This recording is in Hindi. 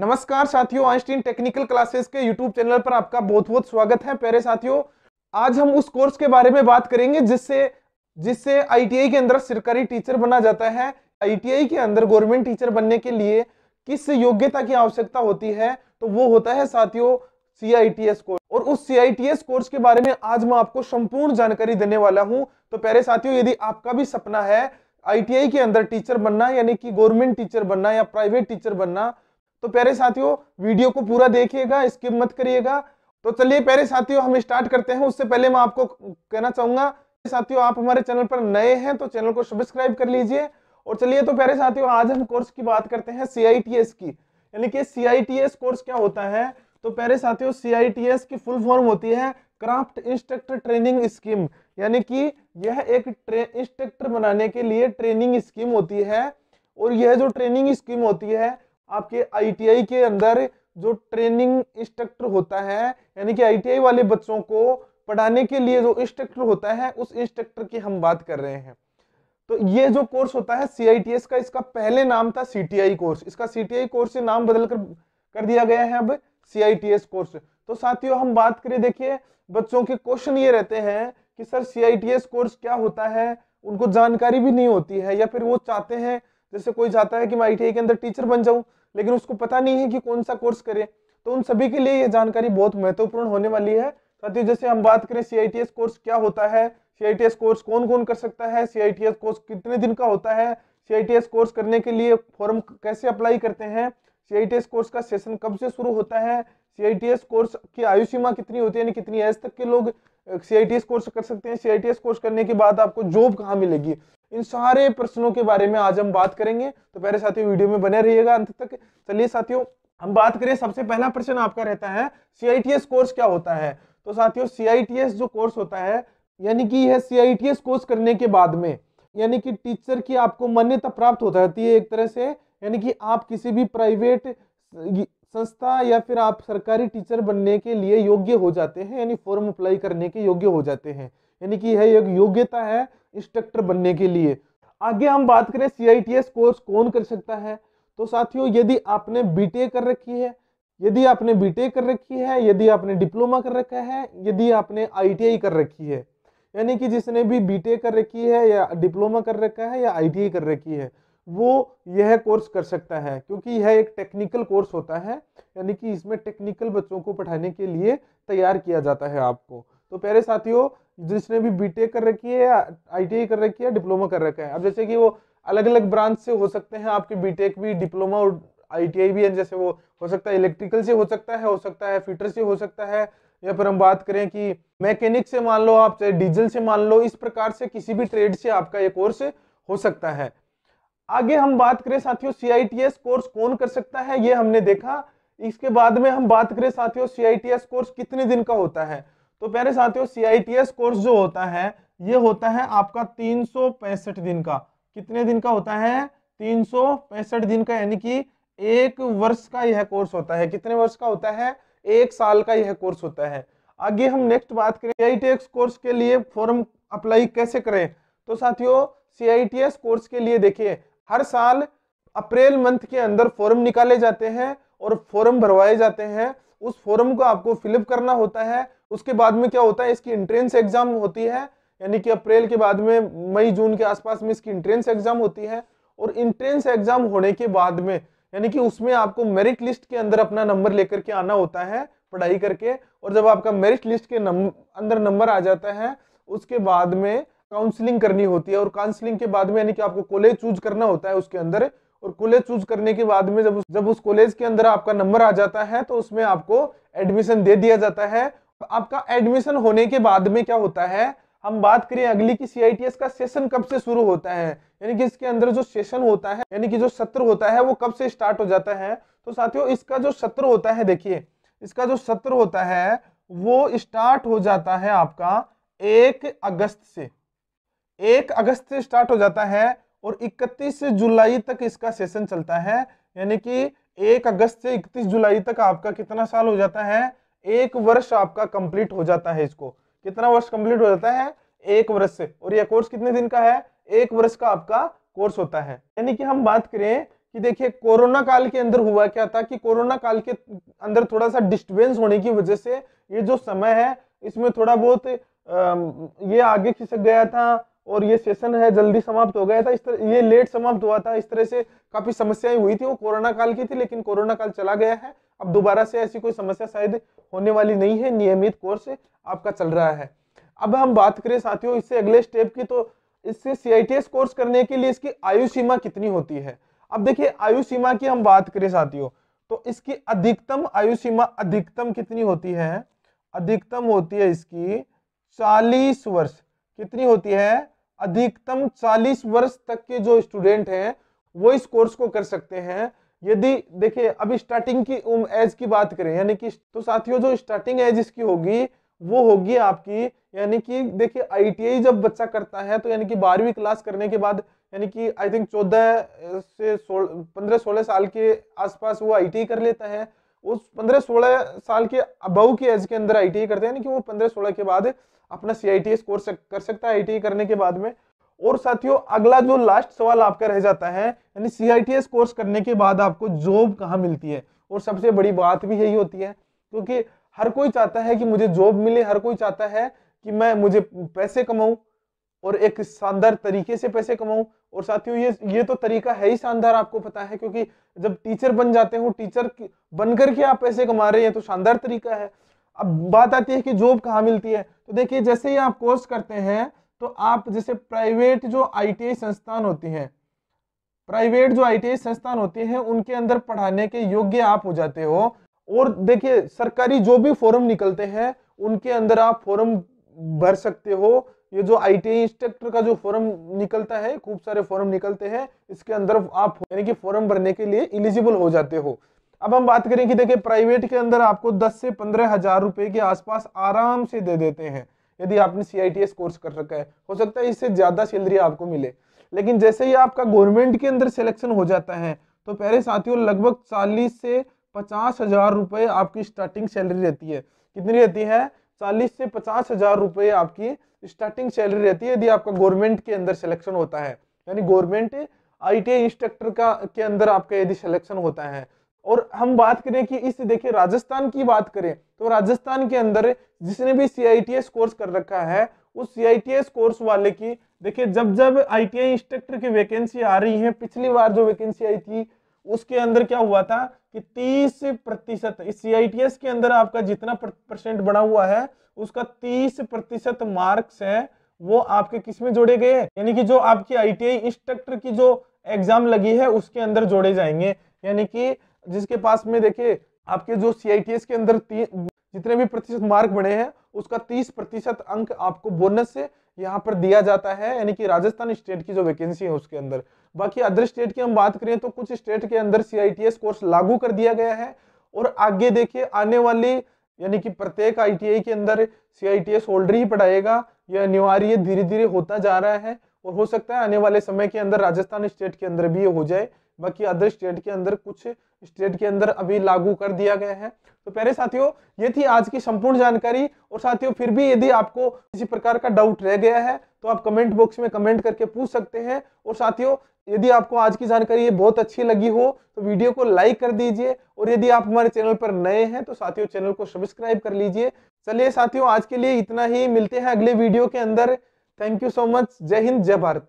नमस्कार साथियों आइंस्टीन टेक्निकल क्लासेस के यूट्यूब चैनल पर आपका बहुत बहुत स्वागत है प्यारे साथियों आज हम उस कोर्स के बारे में बात करेंगे जिससे जिससे आईटीआई के अंदर सरकारी टीचर बना जाता है आईटीआई के अंदर गवर्नमेंट टीचर बनने के लिए किस योग्यता की आवश्यकता होती है तो वो होता है साथियों सी कोर्स और उस सी कोर्स के बारे में आज मैं आपको संपूर्ण जानकारी देने वाला हूँ तो प्यारे साथियों यदि आपका भी सपना है आई के अंदर टीचर बनना यानी कि गवर्नमेंट टीचर बनना या प्राइवेट टीचर बनना तो प्यारे साथियों वीडियो को पूरा देखिएगा स्किप मत करिएगा तो चलिए प्यारे साथियों हम स्टार्ट करते हैं उससे पहले मैं आपको कहना चाहूंगा साथियों आप हमारे चैनल पर नए हैं तो चैनल को सब्सक्राइब कर लीजिए और चलिए तो प्यारे साथियों आज हम कोर्स की बात करते हैं सीआईटीएस की यानी कि सीआईटीएस कोर्स क्या होता है तो प्यारे साथियों सीआईटीएस की फुल फॉर्म होती है क्राफ्ट इंस्ट्रक्टर ट्रेनिंग स्कीम यानी कि यह एक इंस्ट्रक्टर बनाने के लिए ट्रेनिंग स्कीम होती है और यह जो ट्रेनिंग स्कीम होती है आपके आईटीआई के अंदर जो ट्रेनिंग इंस्ट्रक्टर होता है यानी कि आईटीआई वाले बच्चों को पढ़ाने के लिए जो इंस्ट्रक्टर होता है उस इंस्ट्रक्टर की हम बात कर रहे हैं तो ये जो कोर्स होता है सी का इसका पहले नाम था सी कोर्स इसका सी कोर्स से नाम बदल कर कर दिया गया है अब सी कोर्स तो साथियों हम बात करें देखिए बच्चों के क्वेश्चन ये रहते हैं कि सर सी कोर्स क्या होता है उनको जानकारी भी नहीं होती है या फिर वो चाहते हैं जैसे कोई चाहता है कि मैं आई के अंदर टीचर बन जाऊँ लेकिन उसको पता नहीं है कि कौन सा कोर्स करे तो उन सभी के लिए ये जानकारी बहुत महत्वपूर्ण होने वाली है साथ ही जैसे हम बात करें सी कोर्स क्या होता है सी कोर्स कौन कौन कर सकता है सी कोर्स कितने दिन का होता है सी कोर्स करने के लिए फॉर्म कैसे अप्लाई करते हैं सी कोर्स का सेशन कब से शुरू होता है सी कोर्स की आयु सीमा कितनी होती है यानी कितनी एज तक के लोग सी कोर्स कर सकते हैं सी कोर्स करने के बाद आपको जॉब कहाँ मिलेगी इन सारे प्रश्नों के बारे में आज हम बात करेंगे तो पहले साथियों वीडियो में बने रहिएगा अंत तक चलिए साथियों हम बात करें सबसे पहला प्रश्न आपका रहता है सी कोर्स क्या होता है तो साथियों सी जो कोर्स होता है यानी कि यह सी कोर्स करने के बाद में यानी कि टीचर की आपको मान्यता प्राप्त हो जाती है एक तरह से यानी कि आप किसी भी प्राइवेट संस्था या फिर आप सरकारी टीचर बनने के लिए योग्य हो जाते हैं यानी फॉर्म अप्लाई करने के योग्य हो जाते हैं यानी कि यह एक योग्यता है इंस्ट्रक्टर बनने के लिए आगे हम बात करें सी कोर्स कौन कर सकता है तो साथियों यदि आपने बी कर रखी है यदि आपने बी कर रखी है यदि आपने डिप्लोमा कर रखा है यदि आपने आई कर रखी है यानी कि जिसने भी बी कर रखी है या डिप्लोमा कर रखा है या आई कर रखी है वो यह कोर्स कर सकता है क्योंकि यह एक टेक्निकल कोर्स होता है यानी कि इसमें टेक्निकल बच्चों को पढ़ाने के लिए तैयार किया जाता है आपको तो प्यारे साथियों जिसने भी बी e कर रखी है या आई e कर रखी है डिप्लोमा कर रखा है अब जैसे कि वो अलग अलग ब्रांच से हो सकते हैं आपके बी e भी डिप्लोमा और आई भी है जैसे वो हो सकता है इलेक्ट्रिकल से हो सकता है हो सकता है फिटर से हो सकता है या फिर हम बात करें कि मैकेनिक से मान लो आप चाहे डीजल से मान लो इस प्रकार से किसी भी ट्रेड से आपका ये कोर्स हो सकता है आगे हम बात करें साथियों सी कोर्स कौन कर सकता है ये हमने देखा इसके बाद में हम बात करें साथियों सी कोर्स कितने दिन का होता है तो प्यारे साथियों सी कोर्स जो होता है ये होता है आपका तीन दिन का कितने दिन का होता है तीन दिन का यानी कि एक वर्ष का यह कोर्स होता है कितने वर्ष का होता है एक साल का यह कोर्स होता है आगे हम नेक्स्ट बात करें आई कोर्स के लिए फॉर्म अप्लाई कैसे करें तो साथियों सी कोर्स के लिए देखिए हर साल अप्रैल मंथ के अंदर फॉर्म निकाले जाते हैं और फॉर्म भरवाए जाते हैं उस फॉर्म को आपको फिलअप करना होता है उसके बाद में क्या होता है इसकी इंट्रेंस एग्जाम होती है यानी कि अप्रैल के बाद में मई जून के आसपास में इसकी इंट्रेंस एग्जाम होती है और इंट्रेंस एग्जाम होने के बाद में यानी कि उसमें आपको मेरिट लिस्ट के अंदर अपना नंबर लेकर के आना होता है पढ़ाई करके और जब आपका मेरिट लिस्ट के नम, अंदर नंबर आ जाता है उसके बाद में काउंसलिंग करनी होती है और काउंसलिंग के बाद में यानी कि आपको कॉलेज चूज करना होता है उसके अंदर और कॉलेज चूज करने के बाद में जब उस जब उस कॉलेज के अंदर आपका नंबर आ जाता है तो उसमें आपको एडमिशन दे दिया जाता है आपका एडमिशन होने के बाद में क्या होता है हम बात करें अगली की सी का सेशन कब से शुरू होता है यानी कि इसके अंदर जो सेशन होता है यानी कि जो सत्र होता है वो कब से स्टार्ट हो जाता है तो साथियों इसका जो सत्र होता है देखिए इसका जो सत्र होता है वो स्टार्ट हो जाता है आपका एक अगस्त से एक अगस्त से स्टार्ट हो जाता है और 31 जुलाई तक इसका सेशन चलता है यानी कि एक अगस्त से 31 जुलाई तक आपका कितना साल हो जाता है एक वर्ष आपका कंप्लीट हो जाता है इसको कितना वर्ष कंप्लीट हो जाता है एक वर्ष से और यह कोर्स कितने दिन का है एक वर्ष का आपका कोर्स होता है यानी कि हम बात करें कि देखिए कोरोना काल के अंदर हुआ क्या था कि कोरोना काल के अंदर थोड़ा सा डिस्टर्बेंस होने की वजह से ये जो समय है इसमें थोड़ा बहुत ये आगे खिसक गया था और ये सेशन है जल्दी समाप्त हो गया था इस तरह ये लेट समाप्त हुआ था इस तरह से काफ़ी समस्याएं हुई थी वो कोरोना काल की थी लेकिन कोरोना काल चला गया है अब दोबारा से ऐसी कोई समस्या शायद होने वाली नहीं है नियमित कोर्स आपका चल रहा है अब हम बात करें साथियों इससे अगले स्टेप की तो इससे सी कोर्स करने के लिए इसकी आयु सीमा कितनी होती है अब देखिए आयु सीमा की हम बात करें साथियों तो इसकी अधिकतम आयु सीमा अधिकतम कितनी होती है अधिकतम होती है इसकी चालीस वर्ष कितनी होती है अधिकतम 40 वर्ष तक के जो स्टूडेंट हैं वो इस कोर्स को कर सकते हैं यदि देखिए अभी स्टार्टिंग की उम्र एज की बात करें यानी कि तो साथियों जो स्टार्टिंग एज इसकी होगी वो होगी आपकी यानी कि देखिए आईटीआई जब बच्चा करता है तो यानी कि बारहवीं क्लास करने के बाद यानी कि आई थिंक चौदह से सोलह पंद्रह सोलह साल के आसपास वो आईटीआई कर लेता है उस पंद्रह सोलह साल के अबव की एज के अंदर आईटीआई करते हैं यानी कि वो पंद्रह सोलह के बाद अपना सी स्कोर कर सकता है आई e करने के बाद में और साथियों अगला जो लास्ट सवाल आपका रह जाता है यानी सी कोर्स करने के बाद आपको जॉब कहाँ मिलती है और सबसे बड़ी बात भी यही होती है क्योंकि हर कोई चाहता है कि मुझे जॉब मिले हर कोई चाहता है कि मैं मुझे पैसे कमाऊं और एक शानदार तरीके से पैसे कमाऊं और साथियों ये ये तो तरीका है ही शानदार आपको पता है क्योंकि जब टीचर बन जाते हो टीचर बनकर के आप पैसे कमा रहे हैं तो शानदार तरीका है अब बात आती है कि जॉब कहाँ मिलती है तो देखिए जैसे ही आप कोर्स करते हैं तो आप जैसे प्राइवेट जो आई संस्थान होती हैं प्राइवेट जो आई संस्थान होती हैं उनके अंदर पढ़ाने के योग्य आप हो जाते हो और देखिए सरकारी जो भी फॉर्म निकलते हैं उनके अंदर आप फॉर्म भर सकते हो ये जो आई टी इंस्ट्रक्टर का जो फॉर्म निकलता है खूब सारे फॉर्म निकलते हैं इसके अंदर आप यानी कि फॉर्म भरने के लिए एलिजिबल हो जाते हो अब हम बात करें कि देखिए प्राइवेट के अंदर आपको दस से पंद्रह हजार रुपए के आसपास आराम से दे देते हैं यदि आपने सी कोर्स कर रखा है हो सकता है इससे ज़्यादा सैलरी आपको मिले लेकिन जैसे ही आपका गवर्नमेंट के अंदर सिलेक्शन हो जाता है तो पहले साथियों लगभग चालीस से पचास हजार रुपये आपकी स्टार्टिंग सैलरी रहती है कितनी रहती है चालीस से पचास हजार रुपये आपकी स्टार्टिंग सैलरी रहती है यदि आपका गवर्नमेंट के अंदर सिलेक्शन होता है यानी गवर्नमेंट आई इंस्ट्रक्टर का के अंदर आपका यदि सिलेक्शन होता है और हम बात करें कि इस देखिए राजस्थान की बात करें तो राजस्थान के अंदर जिसने भी सी कोर्स कर रखा है उस सी कोर्स वाले की देखिए जब जब आई इंस्ट्रक्टर की वैकेंसी आ रही है पिछली बार जो वैकेंसी आई थी उसके अंदर क्या हुआ था कि 30 प्रतिशत इस सी के अंदर आपका जितना परसेंट बढ़ा हुआ है उसका 30 प्रतिशत मार्क्स है वो आपके किस में जोड़े गए यानी कि जो आपकी आई इंस्ट्रक्टर की जो एग्जाम लगी है उसके अंदर जोड़े जाएंगे यानी कि जिसके पास में देखिए आपके जो सी के अंदर जितने भी प्रतिशत मार्क बने हैं उसका 30 प्रतिशत अंक आपको बोनस से यहाँ पर दिया जाता है यानी कि राजस्थान स्टेट की जो वैकेंसी है उसके अंदर बाकी अदर स्टेट की हम बात करें तो कुछ स्टेट के अंदर सी कोर्स लागू कर दिया गया है और आगे देखिए आने वाली यानी कि प्रत्येक आई के अंदर सी आई होल्डर ही पढ़ाएगा यह अनिवार्य धीरे धीरे होता जा रहा है और हो सकता है आने वाले समय के अंदर राजस्थान स्टेट के अंदर भी ये हो जाए बाकी अदर स्टेट के अंदर कुछ स्टेट के अंदर अभी लागू कर दिया गया है तो पहले साथियों ये थी आज की संपूर्ण जानकारी और साथियों फिर भी यदि आपको किसी प्रकार का डाउट रह गया है तो आप कमेंट बॉक्स में कमेंट करके पूछ सकते हैं और साथियों यदि आपको आज की जानकारी ये बहुत अच्छी लगी हो तो वीडियो को लाइक कर दीजिए और यदि आप हमारे चैनल पर नए हैं तो साथियों चैनल को सब्सक्राइब कर लीजिए चलिए साथियों आज के लिए इतना ही मिलते हैं अगले वीडियो के अंदर थैंक यू सो मच जय हिंद जय भारत